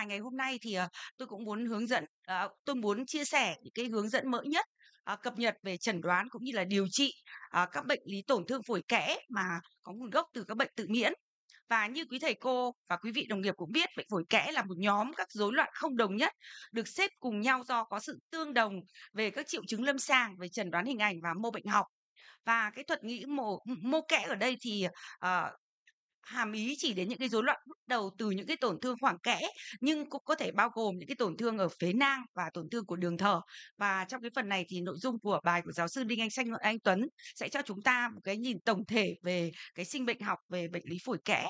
bài ngày hôm nay thì ờ, tôi cũng muốn hướng dẫn ờ, tôi muốn chia sẻ những cái hướng dẫn mới nhất ờ, cập nhật về chẩn đoán cũng như là điều trị các bệnh lý tổn thương phổi kẽ mà có nguồn gốc từ các bệnh tự miễn và như quý thầy cô và quý vị đồng nghiệp cũng biết bệnh phổi kẽ là một nhóm các rối loạn không đồng nhất được xếp cùng nhau do có sự tương đồng về các triệu chứng lâm sàng về chẩn đoán hình ảnh và mô bệnh học và cái thuật ngữ mô mô kẽ ở đây thì uh, hàm ý chỉ đến những cái rối loạn bắt đầu từ những cái tổn thương khoảng kẽ nhưng cũng có thể bao gồm những cái tổn thương ở phế nang và tổn thương của đường thở và trong cái phần này thì nội dung của bài của giáo sư Đinh Anh Xanh Anh Tuấn sẽ cho chúng ta một cái nhìn tổng thể về cái sinh bệnh học về bệnh lý phổi kẽ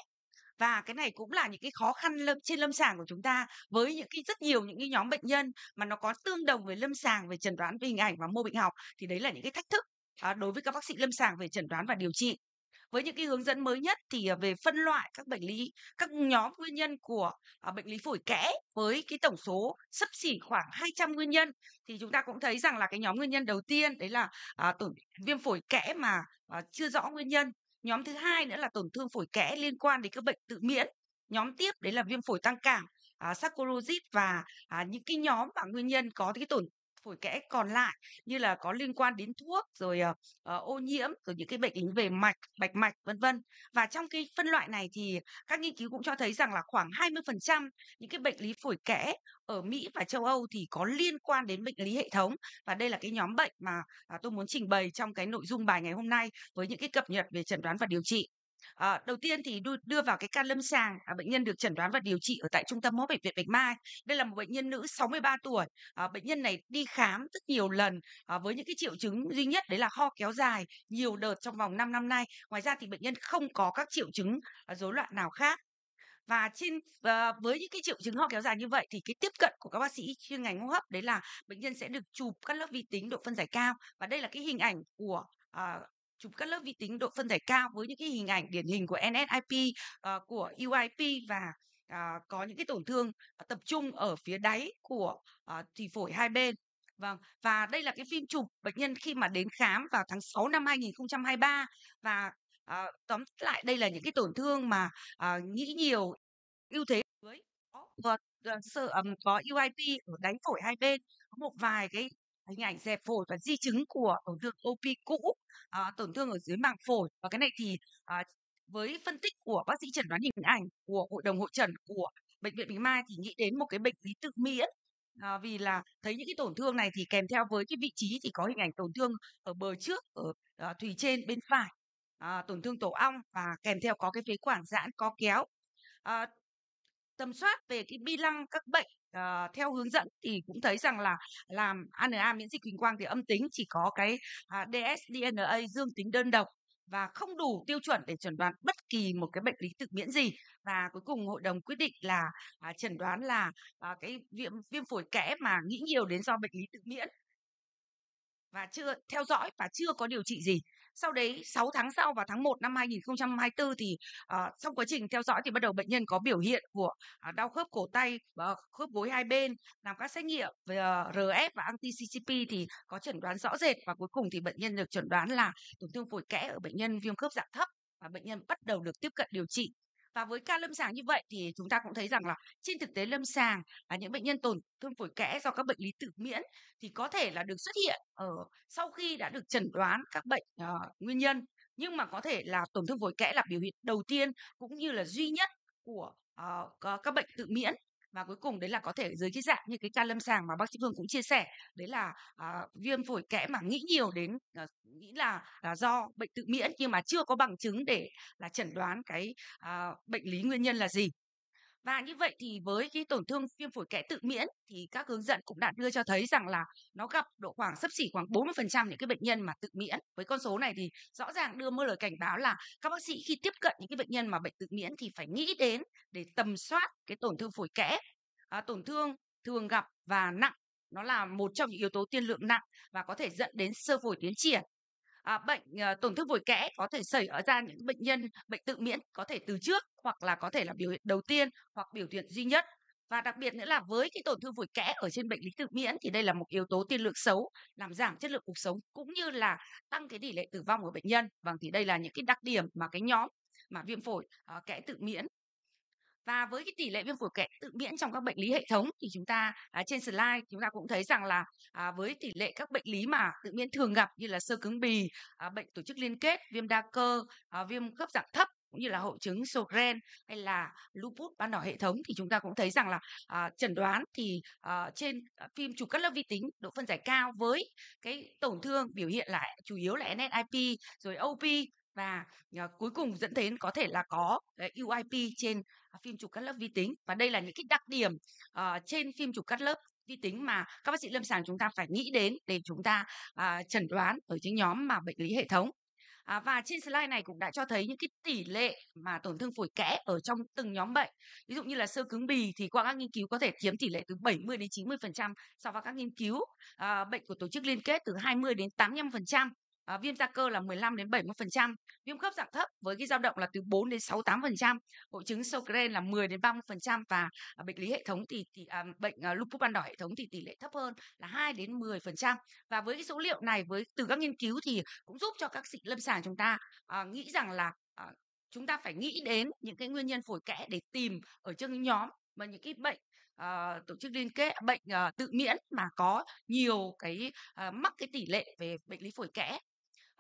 và cái này cũng là những cái khó khăn lâm, trên lâm sàng của chúng ta với những cái rất nhiều những cái nhóm bệnh nhân mà nó có tương đồng với lâm sàng về chẩn đoán về hình ảnh và mô bệnh học thì đấy là những cái thách thức à, đối với các bác sĩ lâm sàng về chẩn đoán và điều trị với những cái hướng dẫn mới nhất thì à, về phân loại các bệnh lý các nhóm nguyên nhân của à, bệnh lý phổi kẽ với cái tổng số sấp xỉ khoảng 200 nguyên nhân thì chúng ta cũng thấy rằng là cái nhóm nguyên nhân đầu tiên đấy là à, tổn viêm phổi kẽ mà chưa rõ nguyên nhân nhóm thứ hai nữa là tổn thương phổi kẽ liên quan đến các bệnh tự miễn nhóm tiếp đấy là viêm phổi tăng cảm à, sarcoidosis và à, những cái nhóm và nguyên nhân có cái tổn phổi kẽ còn lại như là có liên quan đến thuốc rồi uh, ô nhiễm rồi những cái bệnh lý về mạch bạch mạch vân vân và trong cái phân loại này thì các nghiên cứu cũng cho thấy rằng là khoảng 20% những cái bệnh lý phổi kẽ ở Mỹ và châu Âu thì có liên quan đến bệnh lý hệ thống và đây là cái nhóm bệnh mà uh, tôi muốn trình bày trong cái nội dung bài ngày hôm nay với những cái cập nhật về chẩn đoán và điều trị À, đầu tiên thì đưa, đưa vào cái ca lâm sàng, à, bệnh nhân được chẩn đoán và điều trị ở tại trung tâm máu bệnh viện Bạch Mai. Đây là một bệnh nhân nữ 63 tuổi. À, bệnh nhân này đi khám rất nhiều lần à, với những cái triệu chứng duy nhất đấy là ho kéo dài nhiều đợt trong vòng 5 năm nay. Ngoài ra thì bệnh nhân không có các triệu chứng rối à, loạn nào khác và trên uh, với những cái triệu chứng ho kéo dài như vậy thì cái tiếp cận của các bác sĩ chuyên ngành hô hấp đấy là bệnh nhân sẽ được chụp các lớp vi tính độ phân giải cao và đây là cái hình ảnh của uh, chụp các lớp vi tính độ phân giải cao với những cái hình ảnh điển hình của NSIP, uh, ờ, của UIP và uh, có những cái tổn thương ờ, tập trung ở phía đáy của uh, thủy phổi hai bên. Vâng, và đây là cái phim chụp bệnh nhân khi mà đến khám vào tháng 6 năm 2023 và à, tóm lại đây là những cái tổn thương mà à, nghĩ nhiều ưu thế với có có, có UIP ở đáy phổi hai bên có một vài cái hình ảnh dẹp phổi và di chứng của tổn thương OP cũ, à, tổn thương ở dưới màng phổi và cái này thì à, với phân tích của bác sĩ chẩn đoán hình ảnh của hội đồng hội chẩn của bệnh viện Bình Mai thì nghĩ đến một cái bệnh lý tự miễn à, vì là thấy những cái tổn thương này thì kèm theo với cái vị trí thì có hình ảnh tổn thương ở bờ trước ở à, thùy trên bên phải à, tổn thương tổ ong và kèm theo có cái phế quản giãn có kéo à, tầm soát về cái bi lăng các bệnh uh, theo hướng dẫn thì cũng thấy rằng là làm ANA miễn dịch huỳnh quang thì âm tính chỉ có cái uh, à, dsDNA dương tính đơn độc và không đủ tiêu chuẩn để chẩn đoán bất kỳ một cái bệnh lý tự miễn gì và cuối cùng hội đồng quyết định là à, chẩn đoán là à, cái viêm viêm phổi kẽ mà nghĩ nhiều đến do bệnh lý tự miễn và chưa theo dõi và chưa có điều trị gì. Sau đấy 6 tháng sau vào tháng 1 năm 2024 thì uh, trong quá trình theo dõi thì bắt đầu bệnh nhân có biểu hiện của uh, đau khớp cổ tay, uh, khớp gối hai bên, làm các xét nghiệm về ờ, uh, RF và anti-CCP thì có chẩn đoán rõ rệt và cuối cùng thì bệnh nhân được chẩn đoán là tổn thương phổi kẽ ở bệnh nhân viêm khớp dạng thấp và bệnh nhân bắt đầu được tiếp cận điều trị và với ca lâm sàng như vậy thì chúng ta cũng thấy rằng là trên thực tế lâm sàng là những bệnh nhân tổn thương phổi kẽ do các bệnh lý tự miễn thì có thể là được xuất hiện ở sau khi đã được chẩn đoán các bệnh uh, nguyên nhân nhưng mà có thể là tổn thương phổi kẽ là biểu hiện đầu tiên cũng như là duy nhất của uh, các bệnh tự miễn và cuối cùng đấy là có thể dưới cái dạng như cái ca lâm sàng mà bác sĩ Phương cũng chia sẻ đấy là à, viêm phổi kẽ mà nghĩ nhiều đến à, nghĩ là là do bệnh tự miễn nhưng mà chưa có bằng chứng để là chẩn đoán cái à, bệnh lý nguyên nhân là gì và như vậy thì với cái tổn thương viêm phổi kẽ tự miễn thì các hướng dẫn cũng đã đưa cho thấy rằng là nó gặp độ khoảng sấp xỉ khoảng 40% những cái bệnh nhân mà tự miễn. Với con số này thì rõ ràng đưa mơ lời cảnh báo là các bác sĩ khi tiếp cận những cái bệnh nhân mà bệnh tự miễn thì phải nghĩ đến để tầm soát cái tổn thương phổi kẽ. À, tổn thương thường gặp và nặng nó là một trong những yếu tố tiên lượng nặng và có thể dẫn đến sơ phổi tiến triển à, bệnh à, tổn thương phổi kẽ có thể xảy ra những bệnh nhân bệnh tự miễn có thể từ trước hoặc là có thể là biểu hiện đầu tiên hoặc biểu hiện duy nhất và đặc biệt nữa là với cái tổn thương phổi kẽ ở trên bệnh lý tự miễn thì đây là một yếu tố tiên lượng xấu làm giảm chất lượng cuộc sống cũng như là tăng cái tỷ lệ tử vong của bệnh nhân và vâng, thì đây là những cái đặc điểm mà cái nhóm mà viêm phổi à, kẽ tự miễn và với cái tỷ lệ viêm phổi kẽ tự miễn trong các bệnh lý hệ thống thì chúng ta à, trên slide chúng ta cũng thấy rằng là à, với tỷ lệ các bệnh lý mà tự miễn thường gặp như là sơ cứng bì à, bệnh tổ chức liên kết viêm đa cơ à, viêm khớp dạng thấp cũng như là hội chứng Sjögren hay là lupus ban đỏ hệ thống thì chúng ta cũng thấy rằng là à, chẩn đoán thì à, trên à, phim chụp cắt lớp vi tính độ phân giải cao với cái tổn thương biểu hiện lại chủ yếu là NSIP rồi OP và uh, cuối cùng dẫn đến có thể là có uh, UIP trên uh, phim chụp cắt lớp vi tính và đây là những cái đặc điểm uh, trên phim chụp cắt lớp vi tính mà các bác sĩ lâm sàng chúng ta phải nghĩ đến để chúng ta uh, chẩn đoán ở những nhóm mà bệnh lý hệ thống À, và trên slide này cũng đã cho thấy những cái tỷ lệ mà tổn thương phổi kẽ ở trong từng nhóm bệnh. Ví dụ như là sơ cứng bì thì qua các nghiên cứu có thể chiếm tỷ lệ từ 70 đến 90% so với các nghiên cứu à, bệnh của tổ chức liên kết từ 20 đến 85% à, viêm da cơ là 15 đến 70%, viêm khớp dạng thấp với cái dao động là từ 4 đến 68%, hội chứng Sjögren là 10 đến 30% và à, bệnh lý hệ thống thì, thì à, bệnh à, lupus ban đỏ hệ thống thì tỷ lệ thấp hơn là 2 đến 10%. Và với cái số liệu này với từ các nghiên cứu thì cũng giúp cho các sĩ lâm sàng chúng ta à, nghĩ rằng là à, chúng ta phải nghĩ đến những cái nguyên nhân phổi kẽ để tìm ở trong nhóm mà những cái bệnh uh, tổ chức liên kết bệnh uh, tự miễn mà có nhiều cái uh, mắc cái tỷ lệ về bệnh lý phổi kẽ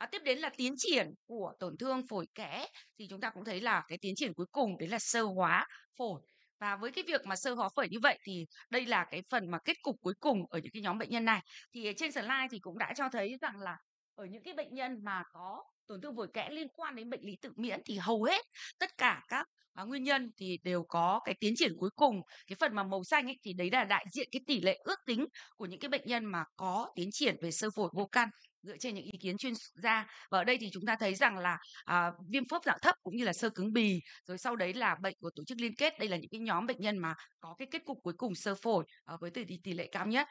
À, tiếp đến là tiến triển của tổn thương phổi kẽ thì chúng ta cũng thấy là cái tiến triển cuối cùng đấy là sơ hóa phổi và với cái việc mà sơ hóa phổi như vậy thì đây là cái phần mà kết cục cuối cùng ở những cái nhóm bệnh nhân này thì trên slide thì cũng đã cho thấy rằng là ở những cái bệnh nhân mà có tổn thương phổi kẽ liên quan đến bệnh lý tự miễn thì hầu hết tất cả các à, nguyên nhân thì đều có cái tiến triển cuối cùng cái phần mà màu xanh ấy thì đấy là đại diện cái tỷ lệ ước tính của những cái bệnh nhân mà có tiến triển về sơ phổi vô căn dựa trên những ý kiến chuyên gia và ở đây thì chúng ta thấy rằng là à, viêm phổi dạng thấp cũng như là sơ cứng bì rồi sau đấy là bệnh của tổ chức liên kết đây là những cái nhóm bệnh nhân mà có cái kết cục cuối cùng sơ phổi à, với tỷ tỷ lệ cao nhất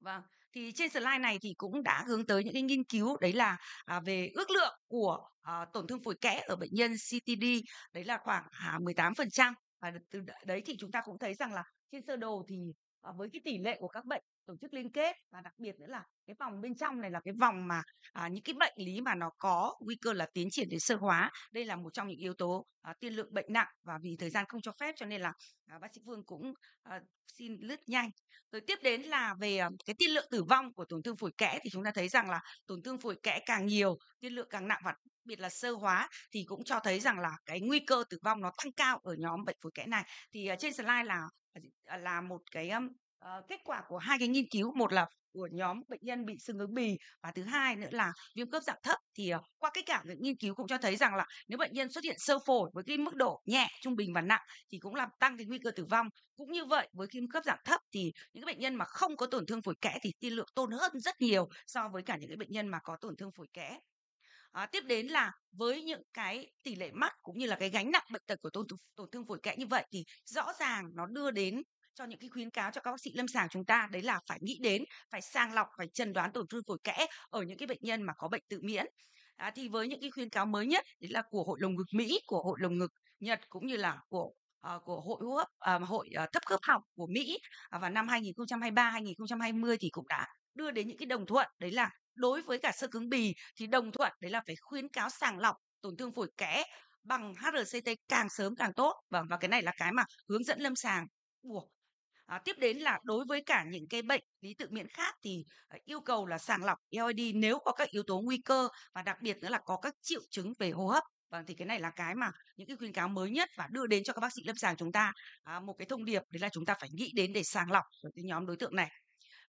vâng thì trên slide này thì cũng đã hướng tới những cái nghiên cứu đấy là à, về ước lượng của à, tổn thương phổi kẽ ở bệnh nhân CTD đấy là khoảng à, 18% và từ đấy thì chúng ta cũng thấy rằng là trên sơ đồ thì à, với cái tỷ lệ của các bệnh tổ chức liên kết và đặc biệt nữa là cái vòng bên trong này là cái vòng mà à, những cái bệnh lý mà nó có nguy cơ là tiến triển đến sơ hóa đây là một trong những yếu tố à, tiên lượng bệnh nặng và vì thời gian không cho phép cho nên là à, bác sĩ Vương cũng à, xin lướt nhanh rồi tiếp đến là về à, cái tiên lượng tử vong của tổn thương phổi kẽ thì chúng ta thấy rằng là tổn thương phổi kẽ càng nhiều tiên lượng càng nặng và đặc biệt là sơ hóa thì cũng cho thấy rằng là cái nguy cơ tử vong nó tăng cao ở nhóm bệnh phổi kẽ này thì à, trên slide là à, là một cái Ờ, kết quả của hai cái nghiên cứu một là của nhóm bệnh nhân bị sưng ứng bì và thứ hai nữa là viêm khớp dạng thấp thì ờ, qua kết cả những nghiên cứu cũng cho thấy rằng là nếu bệnh nhân xuất hiện sơ phổi với cái mức độ nhẹ trung bình và nặng thì cũng làm tăng cái nguy cơ tử vong cũng như vậy với viêm khớp dạng thấp thì những bệnh nhân mà không có tổn thương phổi kẽ thì tiên lượng tốt hơn rất nhiều so với cả những cái bệnh nhân mà có tổn thương phổi kẽ À, tiếp đến là với những cái tỷ lệ mắc cũng như là cái gánh nặng bệnh tật của tổn, tổn thương phổi kẽ như vậy thì rõ ràng nó đưa đến cho những cái khuyến cáo cho các bác sĩ lâm sàng chúng ta đấy là phải nghĩ đến phải sàng lọc phải chẩn đoán tổn thương phổi kẽ ở những cái bệnh nhân mà có bệnh tự miễn à, thì với những cái khuyến cáo mới nhất đấy là của hội lồng ngực mỹ của hội lồng ngực nhật cũng như là của uh, của hội hô hấp uh, hội uh, thấp khớp học của mỹ uh, à, vào năm 2023 2020 thì cũng đã đưa đến những cái đồng thuận đấy là đối với cả sơ cứng bì thì đồng thuận đấy là phải khuyến cáo sàng lọc tổn thương phổi kẽ bằng HRCT càng sớm càng tốt và và cái này là cái mà hướng dẫn lâm sàng của À, tiếp đến là đối với cả những cái bệnh lý tự miễn khác thì à, yêu cầu là sàng lọc EOD nếu có các yếu tố nguy cơ và đặc biệt nữa là có các triệu chứng về hô hấp. Vâng, thì cái này là cái mà những cái khuyến cáo mới nhất và đưa đến cho các bác sĩ lâm sàng chúng ta à, một cái thông điệp đấy là chúng ta phải nghĩ đến để sàng lọc cái nhóm đối tượng này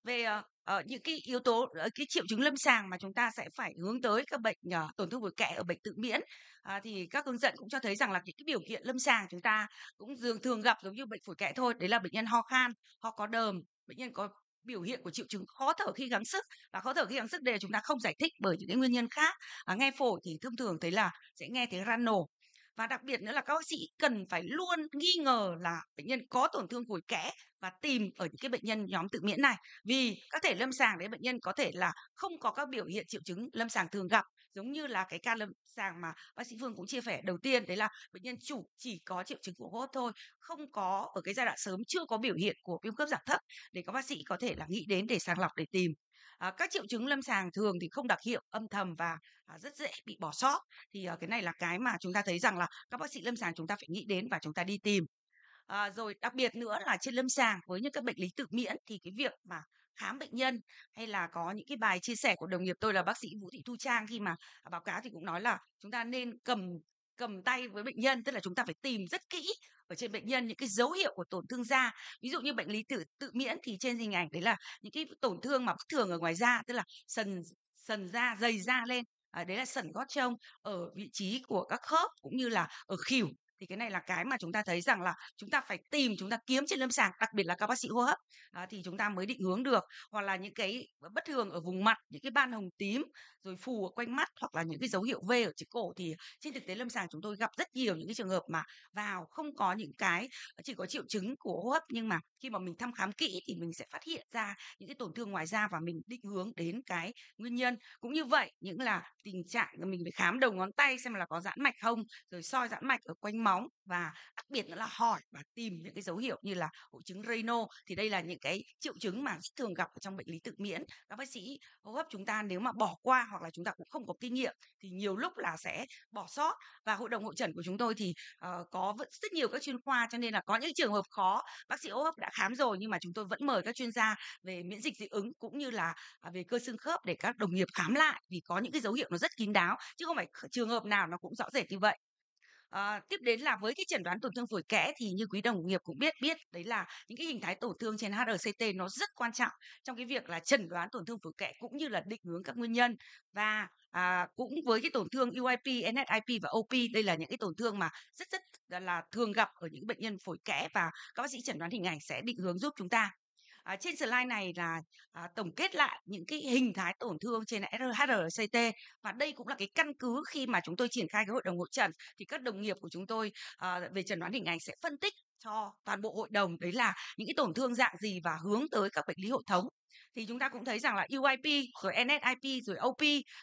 về à, ờ, những cái yếu tố ờ, cái triệu chứng lâm sàng mà chúng ta sẽ phải hướng tới các bệnh uh, tổn thương phổi kẽ ở bệnh tự miễn à, thì các hướng dẫn cũng cho thấy rằng là những cái biểu hiện lâm sàng chúng ta cũng dường thường gặp giống như bệnh phổi kẽ thôi đấy là bệnh nhân ho khan ho có đờm bệnh nhân có biểu hiện của triệu chứng khó thở khi gắng sức và khó thở khi gắng sức đều chúng ta không giải thích bởi những cái nguyên nhân khác à, nghe phổi thì thông thường thấy là sẽ nghe thấy ran nổ và đặc biệt nữa là các bác sĩ cần phải luôn nghi ngờ là bệnh nhân có tổn thương phổi kẽ và tìm ở những cái bệnh nhân nhóm tự miễn này vì các thể lâm sàng đấy bệnh nhân có thể là không có các biểu hiện triệu chứng lâm sàng thường gặp giống như là cái ca lâm sàng mà bác sĩ Phương cũng chia sẻ đầu tiên đấy là bệnh nhân chủ chỉ có triệu chứng của hô thôi không có ở cái giai đoạn sớm chưa có biểu hiện của viêm khớp giảm thấp để các bác sĩ có thể là nghĩ đến để sàng lọc để tìm Ờ, các triệu chứng lâm sàng thường thì không đặc hiệu âm thầm và à, rất dễ bị bỏ sót thì ờ, cái này là cái mà chúng ta thấy rằng là các bác sĩ lâm sàng chúng ta phải nghĩ đến và chúng ta đi tìm à, rồi đặc biệt nữa là trên lâm sàng với những các bệnh lý tự miễn thì cái việc mà khám bệnh nhân hay là có những cái bài chia sẻ của đồng nghiệp tôi là bác sĩ Vũ Thị Thu Trang khi mà à, báo cáo thì cũng nói là chúng ta nên cầm cầm tay với bệnh nhân tức là chúng ta phải tìm rất kỹ ở trên bệnh nhân những cái dấu hiệu của tổn thương da ví dụ như bệnh lý tự tự miễn thì trên hình ảnh đấy là những cái tổn thương mà bất thường ở ngoài da tức là sần sần da dày da lên à, đấy là sần gót trông ở vị trí của các khớp cũng như là ở khỉu thì cái này là cái mà chúng ta thấy rằng là chúng ta phải tìm chúng ta kiếm trên lâm sàng đặc biệt là các bác sĩ hô hấp à, thì chúng ta mới định hướng được hoặc là những cái bất thường ở vùng mặt những cái ban hồng tím rồi phù ở quanh mắt hoặc là những cái dấu hiệu V ở trên cổ thì trên thực tế lâm sàng chúng tôi gặp rất nhiều những cái trường hợp mà vào không có những cái chỉ có triệu chứng của hô hấp nhưng mà khi mà mình thăm khám kỹ thì mình sẽ phát hiện ra những cái tổn thương ngoài da và mình định hướng đến cái nguyên nhân cũng như vậy những là tình trạng mình phải khám đầu ngón tay xem là có giãn mạch không rồi soi giãn mạch ở quanh móng móng và đặc biệt nữa là hỏi và tìm những cái dấu hiệu như là hội chứng Raynaud thì đây là những cái triệu chứng mà rất thường gặp ở trong bệnh lý tự miễn các bác sĩ hô hấp chúng ta nếu mà bỏ qua hoặc là chúng ta cũng không có kinh nghiệm thì nhiều lúc là sẽ bỏ sót và hội đồng hội trần của chúng tôi thì uh, có rất nhiều các chuyên khoa cho nên là có những trường hợp khó bác sĩ hô hấp đã khám rồi nhưng mà chúng tôi vẫn mời các chuyên gia về miễn dịch dị ứng cũng như là à, về cơ xương khớp để các đồng nghiệp khám lại vì có những cái dấu hiệu nó rất kín đáo chứ không phải trường hợp nào nó cũng rõ rệt như vậy À, tiếp đến là với cái chẩn đoán tổn thương phổi kẽ thì như quý đồng nghiệp cũng biết biết đấy là những cái hình thái tổn thương trên HRCT nó rất quan trọng trong cái việc là chẩn đoán tổn thương phổi kẽ cũng như là định hướng các nguyên nhân và à, cũng với cái tổn thương UIP, NSIP và OP đây là những cái tổn thương mà rất rất là thường gặp ở những bệnh nhân phổi kẽ và các bác sĩ chẩn đoán hình ảnh sẽ định hướng giúp chúng ta À, trên slide này là à, tổng kết lại những cái hình thái tổn thương trên HRCT và đây cũng là cái căn cứ khi mà chúng tôi triển khai cái hội đồng hội trần thì các đồng nghiệp của chúng tôi à, về trần đoán hình ảnh sẽ phân tích cho toàn bộ hội đồng đấy là những cái tổn thương dạng gì và hướng tới các bệnh lý hội thống thì chúng ta cũng thấy rằng là UIP rồi NSIP rồi OP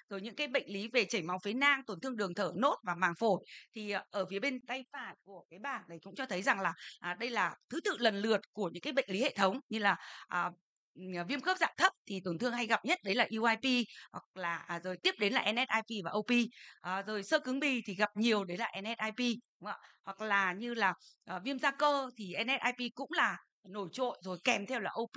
rồi những cái bệnh lý về chảy máu phế nang tổn thương đường thở nốt và màng phổi thì ờ, ở phía bên tay phải của cái bảng này cũng cho thấy rằng là à, đây là thứ tự lần lượt của những cái bệnh lý hệ thống như là à, viêm khớp dạng thấp thì tổn thương hay gặp nhất đấy là UIP hoặc là à, rồi tiếp đến là NSIP và OP à, ờ, rồi sơ cứng bì thì gặp nhiều đấy là NSIP đúng không ạ hoặc là như là à, viêm da cơ thì NSIP cũng là nổi trội rồi kèm theo là OP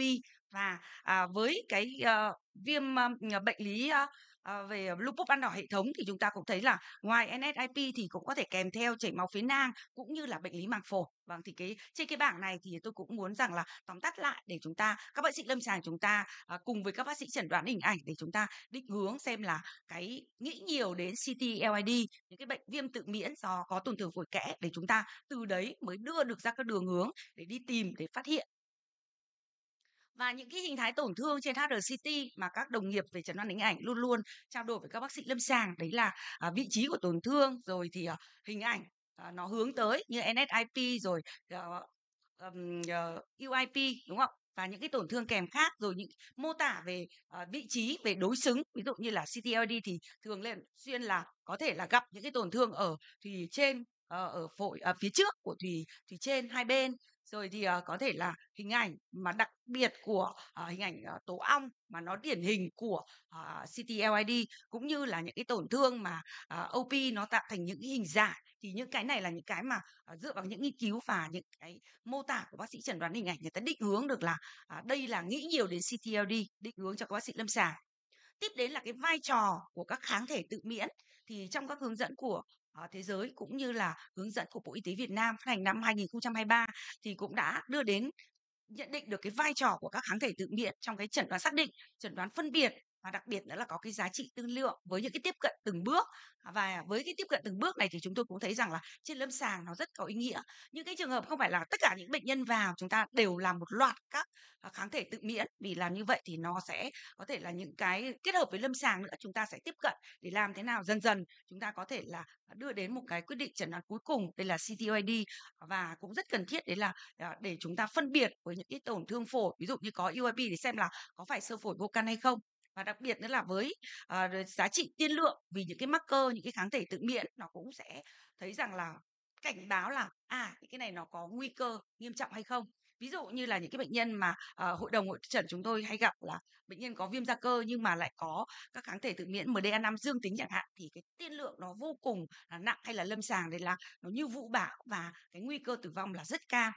và à, với cái à, viêm à, bệnh lý à, à, về lupus ban đỏ hệ thống thì chúng ta cũng thấy là ngoài NSIP thì cũng có thể kèm theo chảy máu phế nang cũng như là bệnh lý màng phổi. Vâng thì cái trên cái bảng này thì tôi cũng muốn rằng là tóm tắt lại để chúng ta các bác sĩ lâm sàng chúng ta à, cùng với các bác sĩ chẩn đoán hình ảnh để chúng ta định hướng xem là cái nghĩ nhiều đến CT LID những cái bệnh viêm tự miễn do có tổn thương phổi kẽ để chúng ta từ đấy mới đưa được ra các đường hướng để đi tìm để phát hiện và những cái hình thái tổn thương trên HRCT mà các đồng nghiệp về chẩn đoán hình ảnh luôn luôn trao đổi với các bác sĩ lâm sàng đấy là à, vị trí của tổn thương rồi thì à, hình ảnh à, nó hướng tới như NSIP rồi à, ờ, um, uh, ờ, UIP đúng không và những cái tổn thương kèm khác rồi những mô tả về uh, vị trí về đối xứng ví dụ như là CTLD thì thường lên xuyên là có thể là gặp những cái tổn thương ở thùy trên ờ, ở phổi uh, phía trước của thùy thùy trên hai bên rồi thì uh, có thể là hình ảnh mà đặc biệt của uh, hình ảnh uh, ờ, tố ong mà nó điển hình của uh, CTLID cũng như là những cái tổn thương mà uh, OP nó tạo thành những hình dạng thì những cái này là những cái mà uh, dựa vào những nghiên cứu và những cái mô tả của bác sĩ chẩn đoán hình ảnh người ta định hướng được là uh, đây là nghĩ nhiều đến CTLD định hướng cho các bác sĩ lâm sàng tiếp đến là cái vai trò của các kháng thể tự miễn thì trong các hướng dẫn của Ờ, thế giới cũng như là hướng dẫn của Bộ Y tế Việt Nam phát hành năm 2023 thì cũng đã đưa đến nhận định được cái vai trò của các kháng thể tự miễn trong cái chẩn đoán xác định, chẩn đoán phân biệt và đặc biệt nữa là có cái giá trị tương lượng với những cái tiếp cận từng bước và với cái tiếp cận từng bước này thì chúng tôi cũng thấy rằng là trên lâm sàng nó rất có ý nghĩa những cái trường hợp không phải là tất cả những bệnh nhân vào chúng ta đều làm một loạt các à, kháng thể tự miễn vì làm như vậy thì nó sẽ có thể là những cái kết hợp với lâm sàng nữa chúng ta sẽ tiếp cận để làm thế nào dần dần chúng ta có thể là đưa đến một cái quyết định chẩn đoán cuối cùng đây là CTOID và cũng rất cần thiết đấy là à, để chúng ta phân biệt với những cái tổn thương phổi ví dụ như có UIP để xem là có phải sơ phổi vô căn hay không và đặc biệt nữa là với à, giá trị tiên lượng vì những cái marker những cái kháng thể tự miễn nó cũng sẽ thấy rằng là cảnh báo là à những cái này nó có nguy cơ nghiêm trọng hay không ví dụ như là những cái bệnh nhân mà uh, hội đồng hội trần chúng tôi hay gặp là bệnh nhân có viêm da cơ nhưng mà lại có các kháng thể tự miễn MDA5 dương tính chẳng hạn thì cái tiên lượng nó vô cùng là nặng hay là lâm sàng đấy là nó như vũ bão và cái nguy cơ tử vong là rất cao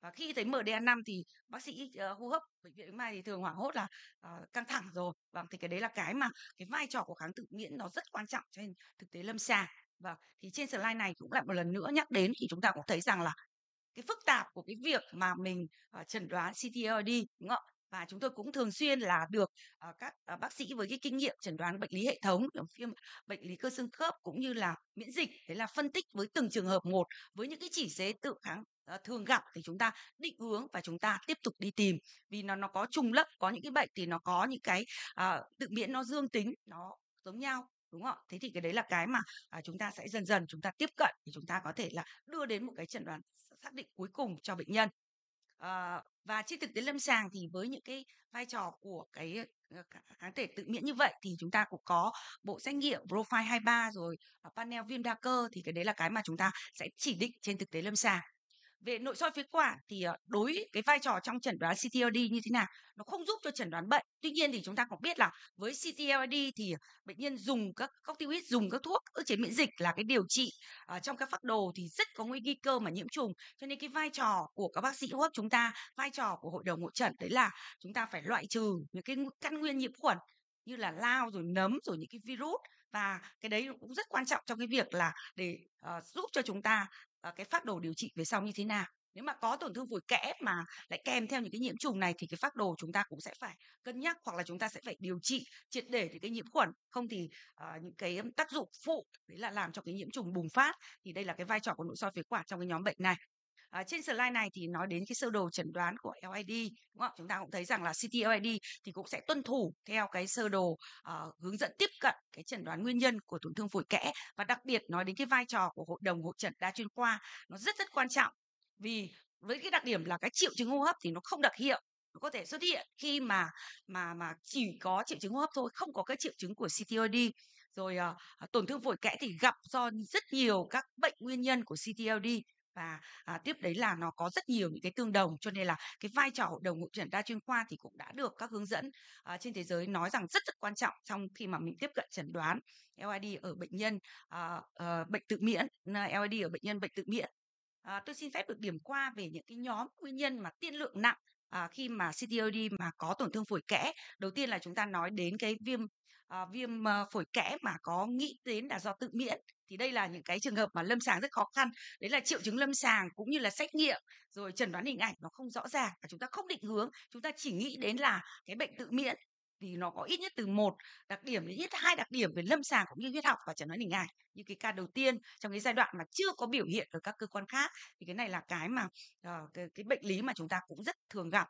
và khi thấy MDA5 thì bác sĩ uh, hô hấp bệnh viện Mai thì thường hoảng hốt là uh, căng thẳng rồi và vâng, thì cái đấy là cái mà cái vai trò của kháng tự miễn nó rất quan trọng trên thực tế lâm sàng và vâng, thì trên slide này cũng lại một lần nữa nhắc đến thì chúng ta cũng thấy rằng là cái phức tạp của cái việc mà mình uh, chẩn đoán CTLD e đúng không và chúng tôi cũng thường xuyên là được uh, các uh, bác sĩ với cái kinh nghiệm chẩn đoán bệnh lý hệ thống viêm bệnh lý cơ xương khớp cũng như là miễn dịch đấy là phân tích với từng trường hợp một với những cái chỉ số tự kháng uh, thường gặp thì chúng ta định hướng và chúng ta tiếp tục đi tìm vì nó nó có trùng lấp có những cái bệnh thì nó có những cái uh, tự miễn nó dương tính nó giống nhau đúng không thế thì cái đấy là cái mà à, chúng ta sẽ dần dần chúng ta tiếp cận thì chúng ta có thể là đưa đến một cái chẩn đoán xác định cuối cùng cho bệnh nhân Ờ, và trên thực tế lâm sàng thì với những cái vai trò của cái, ờ, kháng thể tự miễn như vậy thì chúng ta cũng có bộ xét nghiệm Profile 23 rồi, ờ, panel viêm đa cơ thì cái đấy là cái mà chúng ta sẽ chỉ định trên thực tế lâm sàng về nội soi phế quản thì ờ, đối cái vai trò trong chẩn đoán CTLD như thế nào nó không giúp cho chẩn đoán bệnh tuy nhiên thì chúng ta cũng biết là với CTLD thì bệnh nhân dùng các corticoid dùng các thuốc ức chế miễn dịch là cái điều trị uh, trong các phác đồ thì rất có nguy cơ mà nhiễm trùng cho nên cái vai trò của các bác sĩ hô hấp chúng ta vai trò của hội đồng hội chẩn đấy là chúng ta phải loại trừ những cái căn nguyên nhiễm khuẩn như là lao rồi nấm rồi những cái virus và cái đấy cũng rất quan trọng trong cái việc là để uh, giúp cho chúng ta uh, cái phác đồ điều trị về sau như thế nào nếu mà có tổn thương phổi kẽ mà lại kèm theo những cái nhiễm trùng này thì cái phác đồ chúng ta cũng sẽ phải cân nhắc hoặc là chúng ta sẽ phải điều trị triệt để thì cái nhiễm khuẩn không thì uh, những cái tác dụng phụ đấy là làm cho cái nhiễm trùng bùng phát thì đây là cái vai trò của nội soi phế quản trong cái nhóm bệnh này À, trên slide này thì nói đến cái sơ đồ chẩn đoán của LID đúng không? Chúng ta cũng thấy rằng là CT LID thì cũng sẽ tuân thủ theo cái sơ đồ uh, hướng dẫn tiếp cận cái chẩn đoán nguyên nhân của tổn thương phổi kẽ và đặc biệt nói đến cái vai trò của hội đồng hội chẩn đa chuyên khoa nó rất rất quan trọng vì với cái đặc điểm là cái triệu chứng hô hấp thì nó không đặc hiệu nó có thể xuất hiện khi mà mà mà chỉ có triệu chứng hô hấp thôi không có các triệu chứng của CTOD rồi uh, tổn thương phổi kẽ thì gặp do rất nhiều các bệnh nguyên nhân của CTOD và à, tiếp đấy là nó có rất nhiều những cái tương đồng cho nên là cái vai trò hội đồng hội chẩn đa chuyên khoa thì cũng đã được các hướng dẫn à, trên thế giới nói rằng rất rất quan trọng trong khi mà mình tiếp cận chẩn đoán LID ở bệnh nhân à, à, bệnh tự miễn LID ở bệnh nhân bệnh tự miễn À, tôi xin phép được điểm qua về những cái nhóm nguyên nhân mà tiên lượng nặng à, khi mà CTOD mà có tổn thương phổi kẽ đầu tiên là chúng ta nói đến cái viêm à, viêm ờ, phổi kẽ mà có nghĩ đến là do tự miễn thì đây là những cái trường hợp mà lâm sàng rất khó khăn đấy là triệu chứng lâm sàng cũng như là xét nghiệm rồi chẩn đoán hình ảnh nó không rõ ràng và chúng ta không định hướng chúng ta chỉ nghĩ đến là cái bệnh tự miễn vì nó có ít nhất từ một đặc điểm ít nhất hai đặc điểm về lâm sàng cũng như huyết học và chẩn đoán hình ảnh như cái ca đầu tiên trong cái giai đoạn mà chưa có biểu hiện ở các cơ quan khác thì cái này là cái mà uh, cái, cái bệnh lý mà chúng ta cũng rất thường gặp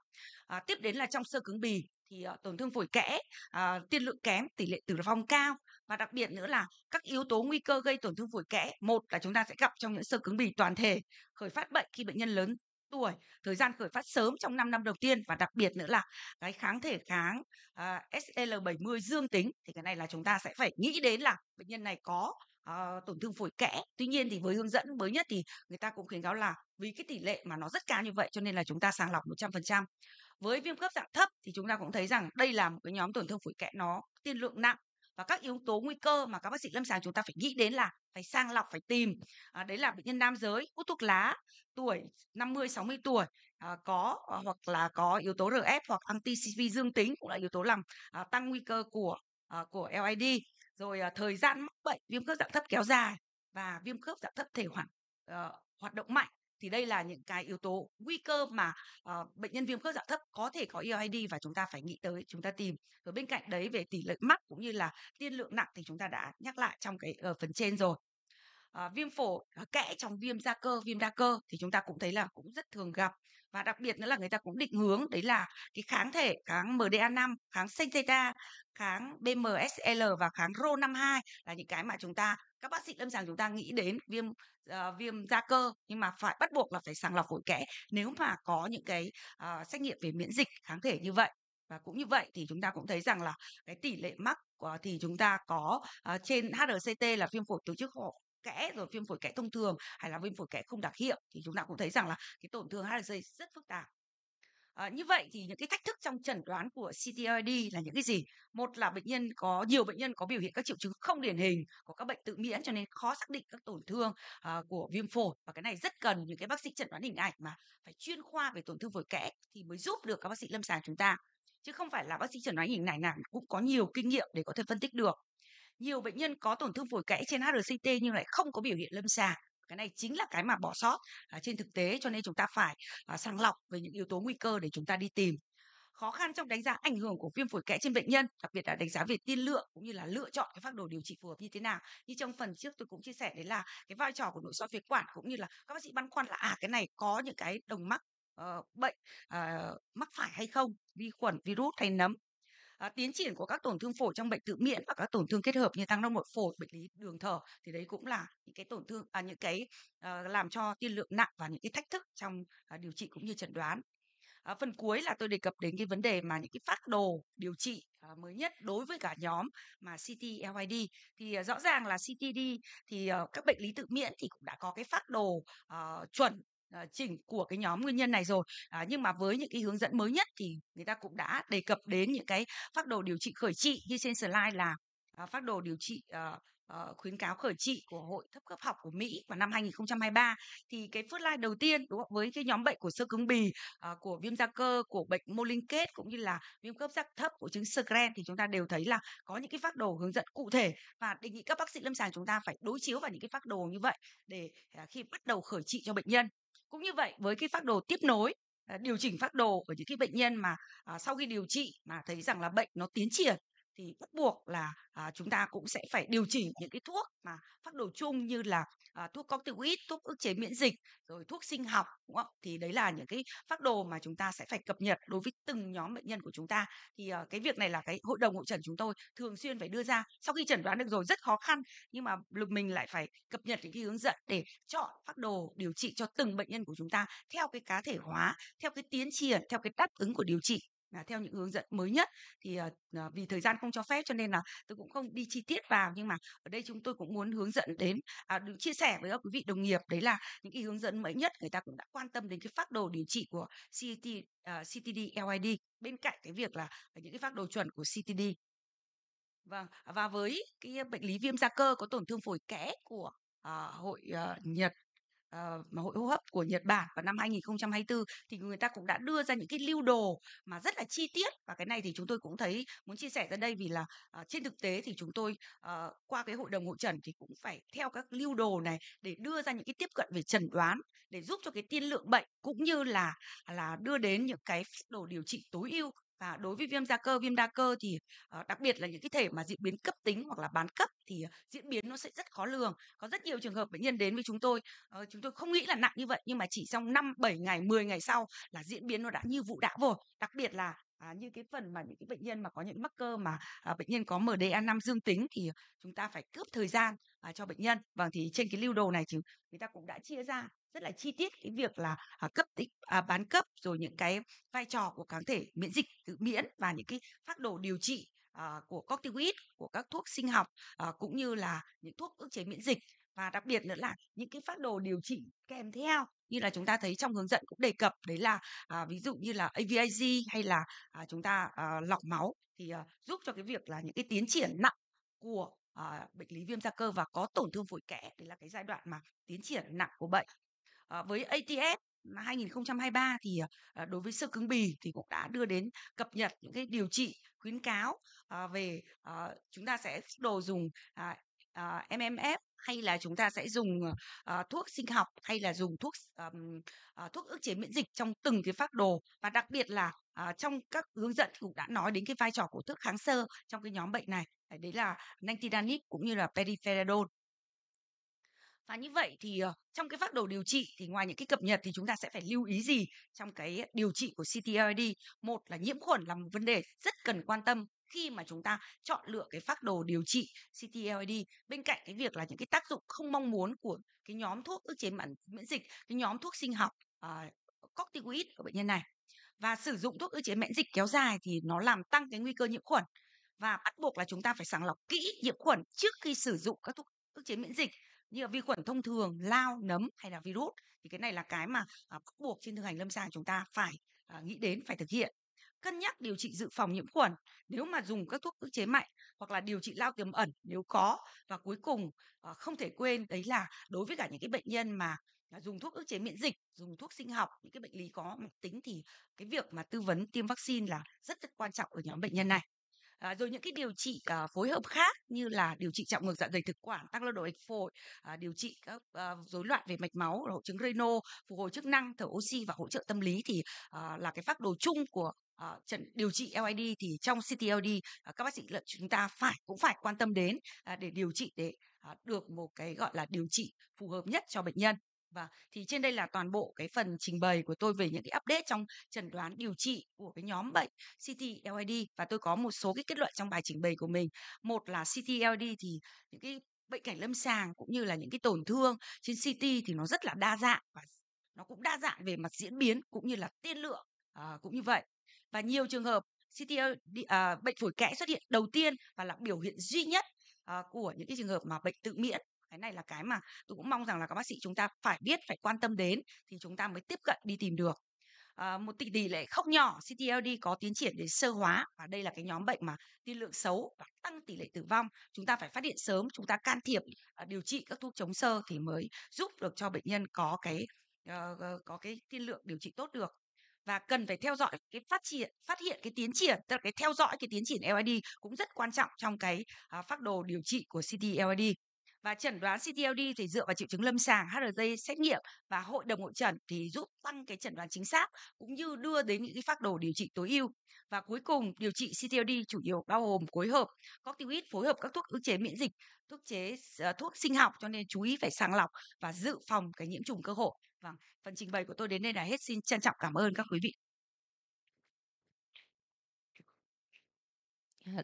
uh, tiếp đến là trong sơ cứng bì thì uh, tổn thương phổi kẽ uh, tiên lượng kém tỷ lệ tử vong cao và đặc biệt nữa là các yếu tố nguy cơ gây tổn thương phổi kẽ một là chúng ta sẽ gặp trong những sơ cứng bì toàn thể khởi phát bệnh khi bệnh nhân lớn tuổi thời gian khởi phát sớm trong 5 năm đầu tiên và đặc biệt nữa là cái kháng thể kháng uh, ờ, SL70 dương tính thì cái này là chúng ta sẽ phải nghĩ đến là bệnh nhân này có uh, tổn thương phổi kẽ tuy nhiên thì với hướng dẫn mới nhất thì người ta cũng khuyến cáo là vì cái tỷ lệ mà nó rất cao như vậy cho nên là chúng ta sàng lọc 100% với viêm khớp dạng thấp thì chúng ta cũng thấy rằng đây là một cái nhóm tổn thương phổi kẽ nó tiên lượng nặng và các yếu tố nguy cơ mà các bác sĩ lâm sàng chúng ta phải nghĩ đến là phải sang lọc phải tìm à, đấy là bệnh nhân nam giới hút thuốc lá tuổi 50 60 tuổi à, có à, hoặc là có yếu tố RF hoặc anti CV dương tính cũng là yếu tố làm à, tăng nguy cơ của à, của LID rồi à, thời gian mắc bệnh viêm khớp dạng thấp kéo dài và viêm khớp dạng thấp thể hoạt à, hoạt động mạnh thì đây là những cái yếu tố nguy cơ mà uh, bệnh nhân viêm khớp dạng thấp có thể có EOID và chúng ta phải nghĩ tới chúng ta tìm rồi bên cạnh đấy về tỷ lệ mắc cũng như là tiên lượng nặng thì chúng ta đã nhắc lại trong cái ở ờ, phần trên rồi À, viêm phổi kẽ trong viêm da cơ viêm đa cơ thì chúng ta cũng thấy là cũng rất thường gặp và đặc biệt nữa là người ta cũng định hướng đấy là cái kháng thể kháng MDA5, kháng sinh kháng BMSL và kháng RO52 là những cái mà chúng ta các bác sĩ lâm sàng chúng ta nghĩ đến viêm uh, viêm da cơ nhưng mà phải bắt buộc là phải sàng lọc phổi kẽ nếu mà có những cái uh, xét nghiệm về miễn dịch kháng thể như vậy và cũng như vậy thì chúng ta cũng thấy rằng là cái tỷ lệ mắc ờ, thì chúng ta có uh, trên HRCT là viêm phổi tổ chức kẽ rồi viêm phổi kẽ thông thường hay là viêm phổi kẽ không đặc hiệu thì chúng ta cũng thấy rằng là cái tổn thương HLC rất phức tạp À, như vậy thì những cái thách thức trong chẩn đoán của CTRD là những cái gì? Một là bệnh nhân có nhiều bệnh nhân có biểu hiện các triệu chứng không điển hình, có các bệnh tự miễn cho nên khó xác định các tổn thương à, của viêm phổi và cái này rất cần những cái bác sĩ chẩn đoán hình ảnh mà phải chuyên khoa về tổn thương phổi kẽ thì mới giúp được các bác sĩ lâm sàng chúng ta chứ không phải là bác sĩ chẩn đoán hình ảnh nào cũng có nhiều kinh nghiệm để có thể phân tích được nhiều bệnh nhân có tổn thương phổi kẽ trên HRCT nhưng lại không có biểu hiện lâm sàng cái này chính là cái mà bỏ sót à, trên thực tế cho nên chúng ta phải à, sàng lọc về những yếu tố nguy cơ để chúng ta đi tìm khó khăn trong đánh giá ảnh hưởng của viêm phổi kẽ trên bệnh nhân đặc biệt là đánh giá về tiên lượng cũng như là lựa chọn cái phác đồ điều trị phù hợp như thế nào như trong phần trước tôi cũng chia sẻ đấy là cái vai trò của nội soi phế quản cũng như là các bác sĩ băn khoăn là à cái này có những cái đồng mắc uh, bệnh uh, mắc phải hay không vi khuẩn virus hay nấm à, tiến triển của các tổn thương phổi trong bệnh tự miễn và các tổn thương kết hợp như tăng động mạch phổi bệnh lý đường thở thì đấy cũng là những cái tổn thương à, những cái à, làm cho tiên lượng nặng và những cái thách thức trong à, điều trị cũng như chẩn đoán à, phần cuối là tôi đề cập đến cái vấn đề mà những cái phát đồ điều trị à, mới nhất đối với cả nhóm mà CT LID thì à, rõ ràng là CTD thì à, các bệnh lý tự miễn thì cũng đã có cái phát đồ à, chuẩn Ờ, chỉnh của cái nhóm nguyên nhân này rồi à, nhưng mà với những cái hướng dẫn mới nhất thì người ta cũng đã đề cập đến những cái phác đồ điều trị khởi trị như trên slide là à, phác đồ điều trị à, à, khuyến cáo khởi trị của hội thấp cấp học của Mỹ vào năm 2023 thì cái first line đầu tiên đúng không? với cái nhóm bệnh của sơ cứng bì à, của viêm da cơ của bệnh mô linh kết cũng như là viêm khớp giác thấp của chứng Sjogren thì chúng ta đều thấy là có những cái phác đồ hướng dẫn cụ thể và đề nghị các bác sĩ lâm sàng chúng ta phải đối chiếu vào những cái phác đồ như vậy để à, khi bắt đầu khởi trị cho bệnh nhân cũng như vậy với cái phác đồ tiếp nối à, điều chỉnh phác đồ ở những cái bệnh nhân mà à, sau khi điều trị mà thấy rằng là bệnh nó tiến triển thì bắt buộc là à, chúng ta cũng sẽ phải điều chỉnh những cái thuốc mà phác đồ chung như là à, thuốc corticoid, thuốc ức chế miễn dịch, rồi thuốc sinh học đúng không? Thì đấy là những cái phác đồ mà chúng ta sẽ phải cập nhật đối với từng nhóm bệnh nhân của chúng ta. Thì à, cái việc này là cái hội đồng hội trần chúng tôi thường xuyên phải đưa ra. Sau khi chẩn đoán được rồi rất khó khăn nhưng mà lực mình lại phải cập nhật những cái hướng dẫn để chọn phác đồ điều trị cho từng bệnh nhân của chúng ta theo cái cá thể hóa, theo cái tiến triển, theo cái đáp ứng của điều trị à, theo những hướng dẫn mới nhất thì à, vì thời gian không cho phép cho nên là tôi cũng không đi chi tiết vào nhưng mà ở đây chúng tôi cũng muốn hướng dẫn đến à, được chia sẻ với các quý vị đồng nghiệp đấy là những cái hướng dẫn mới nhất người ta cũng đã quan tâm đến cái phác đồ điều trị của CT uh, ờ, CTD LID bên cạnh cái việc là những cái phác đồ chuẩn của CTD Vâng, và với cái bệnh lý viêm da cơ có tổn thương phổi kẽ của à, hội à, Nhật Ờ, mà hội hô hấp của Nhật Bản vào năm 2024 thì người ta cũng đã đưa ra những cái lưu đồ mà rất là chi tiết và cái này thì chúng tôi cũng thấy muốn chia sẻ ra đây vì là uh, trên thực tế thì chúng tôi uh, qua cái hội đồng hội trần thì cũng phải theo các lưu đồ này để đưa ra những cái tiếp cận về chẩn đoán để giúp cho cái tiên lượng bệnh cũng như là là đưa đến những cái đồ điều trị tối ưu và đối với viêm da cơ viêm đa cơ thì ờ, đặc biệt là những cái thể mà diễn biến cấp tính hoặc là bán cấp thì ờ, diễn biến nó sẽ rất khó lường có rất nhiều trường hợp bệnh nhân đến với chúng tôi ờ, chúng tôi không nghĩ là nặng như vậy nhưng mà chỉ trong 5 7 ngày 10 ngày sau là diễn biến nó đã như vụ đã rồi đặc biệt là À, như cái phần mà những cái bệnh nhân mà có những mắc cơ mà à, bệnh nhân có MDA5 dương tính thì ờ, chúng ta phải cướp thời gian à, cho bệnh nhân. Vâng thì trên cái lưu đồ này thì người ta cũng đã chia ra rất là chi tiết cái việc là à, cấp tích à, bán cấp rồi những cái vai trò của kháng thể miễn dịch tự miễn và những cái phác đồ điều trị à, của corticoid của các thuốc sinh học à, cũng như là những thuốc ức chế miễn dịch và đặc biệt nữa là những cái phác đồ điều trị kèm theo như là chúng ta thấy trong hướng dẫn cũng đề cập đấy là à, ví dụ như là AVIG hay là à, chúng ta à, lọc máu thì à, giúp cho cái việc là những cái tiến triển nặng của à, bệnh lý viêm da cơ và có tổn thương phổi kẽ đấy là cái giai đoạn mà tiến triển nặng của bệnh à, với ATS 2023 thì à, đối với sơ cứng bì thì cũng đã đưa đến cập nhật những cái điều trị khuyến cáo à, về à, chúng ta sẽ đồ dùng à, à, MMF hay là chúng ta sẽ dùng à, thuốc sinh học hay là dùng thuốc à, à, thuốc ức chế miễn dịch trong từng cái phác đồ và đặc biệt là à, trong các hướng dẫn cũng đã nói đến cái vai trò của thuốc kháng sơ trong cái nhóm bệnh này đấy là nantidanib cũng như là periferidone và như vậy thì ờ, trong cái phác đồ điều trị thì ngoài những cái cập nhật thì chúng ta sẽ phải lưu ý gì trong cái điều trị của CTRD? Một là nhiễm khuẩn là một vấn đề rất cần quan tâm khi mà chúng ta chọn lựa cái phác đồ điều trị CTLD bên cạnh cái việc là những cái tác dụng không mong muốn của cái nhóm thuốc ức chế miễn miễn dịch, cái nhóm thuốc sinh học uh, corticoid ở bệnh nhân này và sử dụng thuốc ức chế miễn dịch kéo dài thì nó làm tăng cái nguy cơ nhiễm khuẩn và bắt buộc là chúng ta phải sàng lọc kỹ nhiễm khuẩn trước khi sử dụng các thuốc ức chế miễn dịch như là vi khuẩn thông thường lao nấm hay là virus thì cái này là cái mà à, bắt buộc trên thực hành lâm sàng chúng ta phải à, nghĩ đến phải thực hiện cân nhắc điều trị dự phòng nhiễm khuẩn nếu mà dùng các thuốc ức chế mạnh hoặc là điều trị lao tiềm ẩn nếu có và cuối cùng à, không thể quên đấy là đối với cả những cái bệnh nhân mà dùng thuốc ức chế miễn dịch dùng thuốc sinh học những cái bệnh lý có mạch tính thì cái việc mà tư vấn tiêm vaccine là rất rất quan trọng ở nhóm bệnh nhân này à, rồi những cái điều trị à, phối hợp khác như là điều trị trọng ngược dạ dày thực quản tăng lưu độ ếch phổi à, điều trị các à, rối loạn về mạch máu hội chứng Reno phục hồi chức năng thở oxy và hỗ trợ tâm lý thì à, là cái phác đồ chung của À, trận điều trị LID thì trong CTLD à, các bác sĩ lợi chúng ta phải cũng phải quan tâm đến à, để điều trị để à, được một cái gọi là điều trị phù hợp nhất cho bệnh nhân và vâng, thì trên đây là toàn bộ cái phần trình bày của tôi về những cái update trong chẩn đoán điều trị của cái nhóm bệnh CT LID và tôi có một số cái kết luận trong bài trình bày của mình. Một là CT LID thì những cái bệnh cảnh lâm sàng cũng như là những cái tổn thương trên CT thì nó rất là đa dạng và nó cũng đa dạng về mặt diễn biến cũng như là tiên lượng à, cũng như vậy. Và nhiều trường hợp CT à, bệnh phổi kẽ xuất hiện đầu tiên và là biểu hiện duy nhất à, của những cái trường hợp mà bệnh tự miễn cái này là cái mà tôi cũng mong rằng là các bác sĩ chúng ta phải biết phải quan tâm đến thì chúng ta mới tiếp cận đi tìm được À, một tỷ tỷ lệ không nhỏ CTLD có tiến triển đến sơ hóa và đây là cái nhóm bệnh mà tiên lượng xấu và tăng tỷ lệ tử vong chúng ta phải phát hiện sớm chúng ta can thiệp ờ, điều trị các thuốc chống sơ thì mới giúp được cho bệnh nhân có cái ờ, có cái tiên lượng điều trị tốt được và cần phải theo dõi cái phát triển phát hiện cái tiến triển tức là cái theo dõi cái tiến triển LID cũng rất quan trọng trong cái uh, phác đồ điều trị của CT LID và chẩn đoán CTLD thì dựa vào triệu chứng lâm sàng, HRD xét nghiệm và hội đồng hội chẩn thì giúp tăng cái chẩn đoán chính xác cũng như đưa đến những cái phác đồ điều trị tối ưu. Và cuối cùng, điều trị CTLD chủ yếu bao gồm phối hợp corticoid phối hợp các thuốc ức chế miễn dịch, thuốc chế uh, thuốc sinh học cho nên chú ý phải sàng lọc và dự phòng cái nhiễm trùng cơ hội. Vâng, phần trình bày của tôi đến đây là hết. Xin trân trọng cảm ơn các quý vị.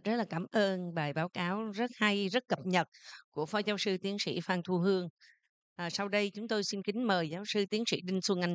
rất là cảm ơn bài báo cáo rất hay, rất cập nhật của Phó Giáo sư Tiến sĩ Phan Thu Hương. À, sau đây chúng tôi xin kính mời Giáo sư Tiến sĩ Đinh Xuân Anh